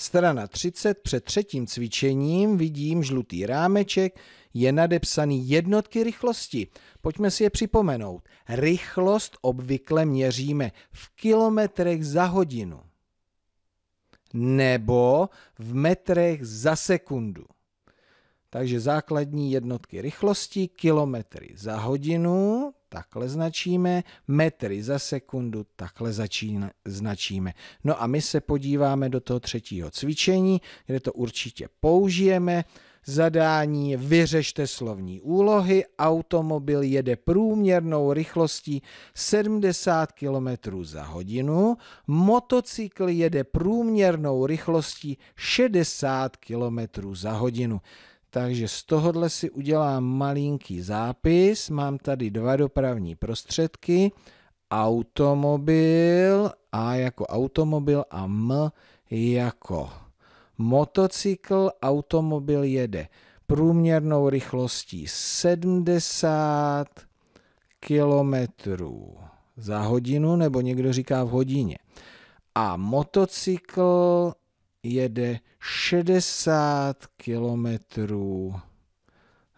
Strana 30 před třetím cvičením vidím žlutý rámeček, je nadepsaný jednotky rychlosti. Pojďme si je připomenout. Rychlost obvykle měříme v kilometrech za hodinu nebo v metrech za sekundu. Takže základní jednotky rychlosti, kilometry za hodinu, takhle značíme, metry za sekundu takhle začín, značíme. No a my se podíváme do toho třetího cvičení, kde to určitě použijeme. Zadání vyřešte slovní úlohy, automobil jede průměrnou rychlostí 70 km za hodinu, motocykl jede průměrnou rychlostí 60 km za hodinu. Takže z tohohle si udělám malinký zápis. Mám tady dva dopravní prostředky. Automobil, A jako automobil a M jako motocykl. Automobil jede průměrnou rychlostí 70 kilometrů za hodinu, nebo někdo říká v hodině. A motocykl jede 60 kilometrů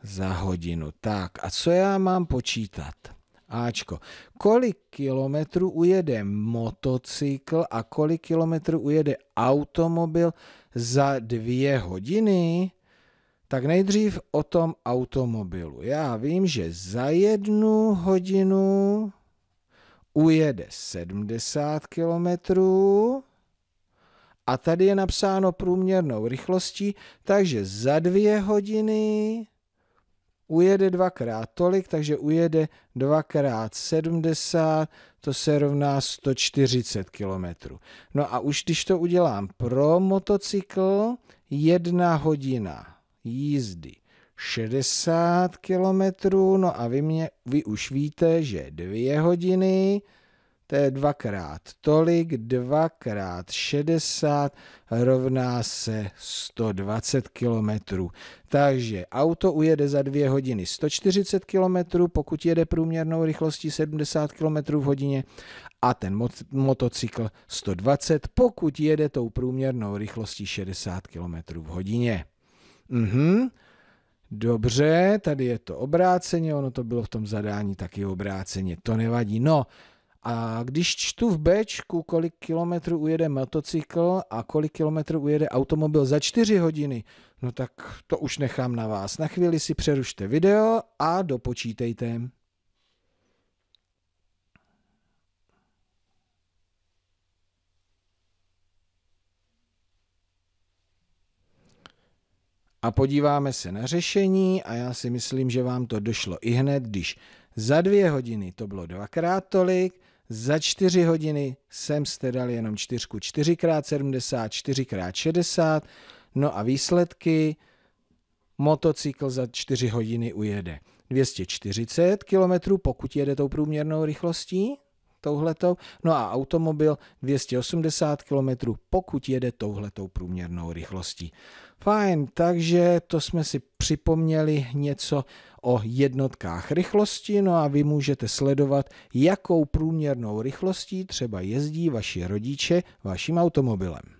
za hodinu. Tak a co já mám počítat? Ačko. Kolik kilometrů ujede motocykl a kolik kilometrů ujede automobil za dvě hodiny? Tak nejdřív o tom automobilu. Já vím, že za jednu hodinu ujede 70 kilometrů a tady je napsáno průměrnou rychlostí, takže za dvě hodiny ujede dvakrát tolik, takže ujede dvakrát 70, to se rovná 140 km. No a už když to udělám pro motocykl, jedna hodina jízdy 60 km, no a vy, mě, vy už víte, že dvě hodiny to je dvakrát tolik, dvakrát 60 rovná se 120 km. Takže auto ujede za dvě hodiny 140 km, pokud jede průměrnou rychlostí 70 km v hodině a ten mot- motocykl 120, pokud jede tou průměrnou rychlostí 60 km v hodině. Mhm. Dobře, tady je to obráceně, ono to bylo v tom zadání taky obráceně, to nevadí. No, a když čtu v Bčku, kolik kilometrů ujede motocykl a kolik kilometrů ujede automobil za 4 hodiny, no tak to už nechám na vás. Na chvíli si přerušte video a dopočítejte. a podíváme se na řešení a já si myslím, že vám to došlo i hned, když za dvě hodiny to bylo dvakrát tolik, za 4 hodiny jsem jste dal jenom 4, 4x70, 4x60. No a výsledky motocykl za 4 hodiny ujede 240 km, pokud jede tou průměrnou rychlostí, touhletou, no a automobil 280 km, pokud jede touhletou průměrnou rychlostí. Fajn, takže to jsme si připomněli něco o jednotkách rychlosti, no a vy můžete sledovat, jakou průměrnou rychlostí třeba jezdí vaši rodiče vaším automobilem.